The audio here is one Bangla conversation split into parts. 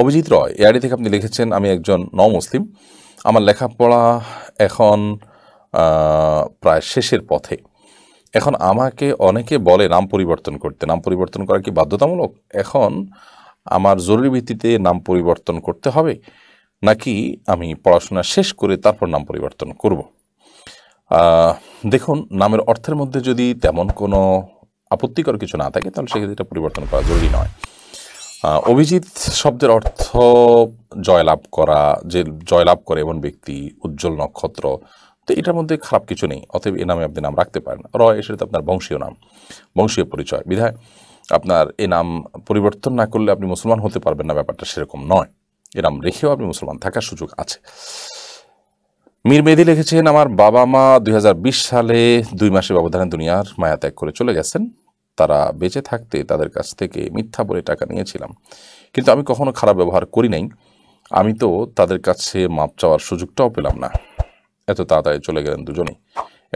অভিজিৎ রয় এআরডি থেকে আপনি লিখেছেন আমি একজন ন মুসলিম আমার লেখাপড়া এখন প্রায় শেষের পথে এখন আমাকে অনেকে বলে নাম পরিবর্তন করতে নাম পরিবর্তন করা কি বাধ্যতামূলক এখন আমার জরুরি ভিত্তিতে নাম পরিবর্তন করতে হবে নাকি আমি পড়াশোনা শেষ করে তারপর নাম পরিবর্তন করব দেখুন নামের অর্থের মধ্যে যদি তেমন কোনো আপত্তিকর কিছু না থাকে তাহলে সেক্ষেত্রে এটা পরিবর্তন করা জরুরি নয় অভিজিৎ শব্দের অর্থ জয়লাভ করা যে জয়লাভ করে এমন ব্যক্তি উজ্জ্বল নক্ষত্র তো এটার মধ্যে খারাপ কিছু নেই অতএব এ নামে আপনি নাম রাখতে পারেন রয় এসে তো আপনার বংশীয় নাম বংশীয় পরিচয় বিধায় আপনার এ নাম পরিবর্তন না করলে আপনি মুসলমান হতে পারবেন না ব্যাপারটা সেরকম নয় এ নাম রেখেও আপনি মুসলমান থাকার সুযোগ আছে মীর মেদি লিখেছেন আমার বাবা মা দুই সালে দুই মাসে ব্যবধানে দুনিয়ার মায়া ত্যাগ করে চলে গেছেন তারা বেঁচে থাকতে তাদের কাছ থেকে মিথ্যা বলে টাকা নিয়েছিলাম কিন্তু আমি কখনো খারাপ ব্যবহার করি নাই আমি তো তাদের কাছে মাপ চাওয়ার সুযোগটাও পেলাম না এত তাড়াতাড়ি চলে গেলেন দুজনেই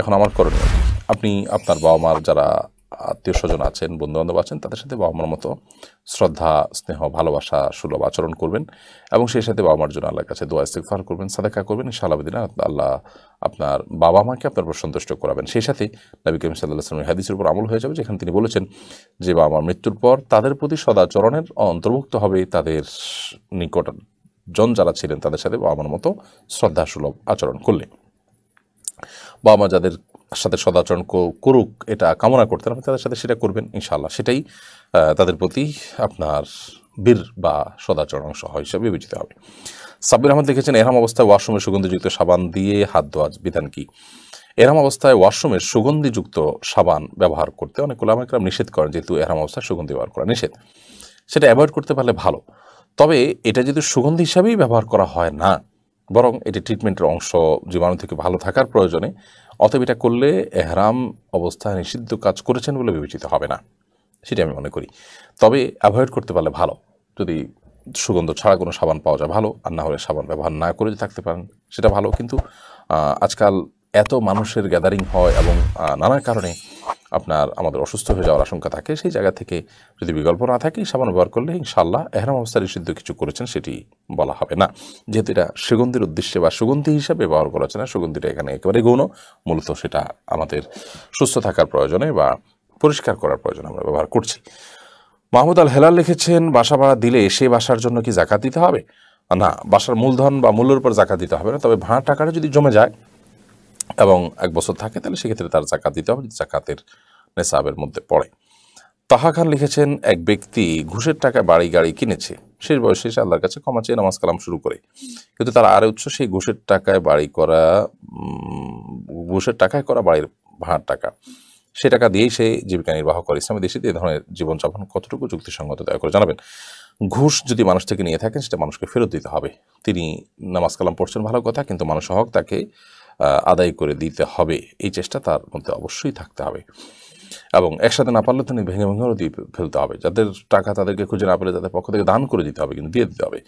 এখন আমার করণীয় আপনি আপনার বাবা মার যারা আত্মীয় স্বজন আছেন বন্ধুবান্ধব আছেন তাদের সাথে বাবা মার মতো শ্রদ্ধা স্নেহ ভালোবাসা সুলভ আচরণ করবেন এবং সেই সাথে বাবা মার জন্য আল্লাহর কাছে দোয়া ইস্তেকফার করবেন সাদেকা করবেন ইনশাআল্লাহ আল্লাহ আপনার বাবা মাকে আপনার উপর সন্তুষ্ট করাবেন সেই সাথে নবী কেম সাল্লাহামের হাদিসের উপর আমল হয়ে যাবে যেখানে তিনি বলেছেন যে বাবা মার মৃত্যুর পর তাদের প্রতি সদাচরণের অন্তর্ভুক্ত হবে তাদের নিকট জন যারা ছিলেন তাদের সাথে বাবা মার মতো শ্রদ্ধা সুলভ আচরণ করলে বাবা মা যাদের সাথে সদাচরণ করুক এটা কামনা করতেন আপনি তাদের সাথে সেটা করবেন ইনশাল্লাহ সেটাই তাদের প্রতি আপনার বীর বা সদাচরণ অংশ হিসাবে বিবেচিত হবে সাব্বির আহমদ লিখেছেন এরম অবস্থায় ওয়াশরুমের সুগন্ধিযুক্ত সাবান দিয়ে হাত ধোয়া বিধান কি এরম অবস্থায় ওয়াশরুমের সুগন্ধিযুক্ত সাবান ব্যবহার করতে অনেক ওলামাইকরাম নিষেধ করেন যেহেতু এরম অবস্থায় সুগন্ধি ব্যবহার করা নিষেধ সেটা অ্যাভয়েড করতে পারলে ভালো তবে এটা যদি সুগন্ধি হিসাবেই ব্যবহার করা হয় না বরং এটি ট্রিটমেন্টের অংশ জীবাণু থেকে ভালো থাকার প্রয়োজনে অথবা এটা করলে এহরাম অবস্থায় নিষিদ্ধ কাজ করেছেন বলে বিবেচিত হবে না সেটি আমি মনে করি তবে অ্যাভয়েড করতে পারলে ভালো যদি সুগন্ধ ছাড়া কোনো সাবান পাওয়া যায় ভালো আর না হলে সাবান ব্যবহার না করে থাকতে পারেন সেটা ভালো কিন্তু আজকাল এত মানুষের গ্যাদারিং হয় এবং নানা কারণে আপনার আমাদের অসুস্থ হয়ে যাওয়ার আশঙ্কা থাকে সেই জায়গা থেকে যদি বিকল্প না থাকে সাবান ব্যবহার করলে ইনশাল্লাহ এহরাম অবস্থা নিষিদ্ধ কিছু করেছেন সেটি বলা হবে না যেহেতু এটা সুগন্ধির উদ্দেশ্যে বা সুগন্ধি হিসাবে ব্যবহার করা হচ্ছে না সুগন্ধিটা এখানে একেবারে গৌণ মূলত সেটা আমাদের সুস্থ থাকার প্রয়োজনে বা পরিষ্কার করার প্রয়োজনে আমরা ব্যবহার করছি মাহমুদ আল হেলাল লিখেছেন বাসা ভাড়া দিলে সেই বাসার জন্য কি জাকাত দিতে হবে না বাসার মূলধন বা মূল্যের উপর জাকাত দিতে হবে না তবে ভাড়া টাকাটা যদি জমে যায় এবং এক বছর থাকে তাহলে সেক্ষেত্রে তার জাকাত দিতে হবে জাকাতের নেশাবের মধ্যে পড়ে তাহাকার লিখেছেন এক ব্যক্তি ঘুষের টাকায় বাড়ি গাড়ি কিনেছে শেষ বয়সে সে আল্লাহর কাছে ক্ষমা চেয়ে নামাজ কালাম শুরু করে কিন্তু তার আরে উৎস সেই ঘুষের টাকায় বাড়ি করা ঘুষের টাকায় করা বাড়ির ভাড়ার টাকা সে টাকা দিয়েই সে জীবিকা নির্বাহ করে ইসলামী দেশে এই ধরনের জীবনযাপন কতটুকু যুক্তিসঙ্গত দয়া করে জানাবেন ঘুষ যদি মানুষ থেকে নিয়ে থাকেন সেটা মানুষকে ফেরত দিতে হবে তিনি নামাজ কালাম পড়ছেন ভালো কথা কিন্তু মানুষ হক তাকে আদায় করে দিতে হবে এই চেষ্টা তার মধ্যে অবশ্যই থাকতে হবে এবং একসাথে না পারলে তিনি ভেঙে ভেঙেও দিয়ে ফেলতে হবে যাদের টাকা তাদেরকে খুঁজে না পেলে তাদের পক্ষ থেকে দান করে দিতে হবে কিন্তু দিয়ে দিতে হবে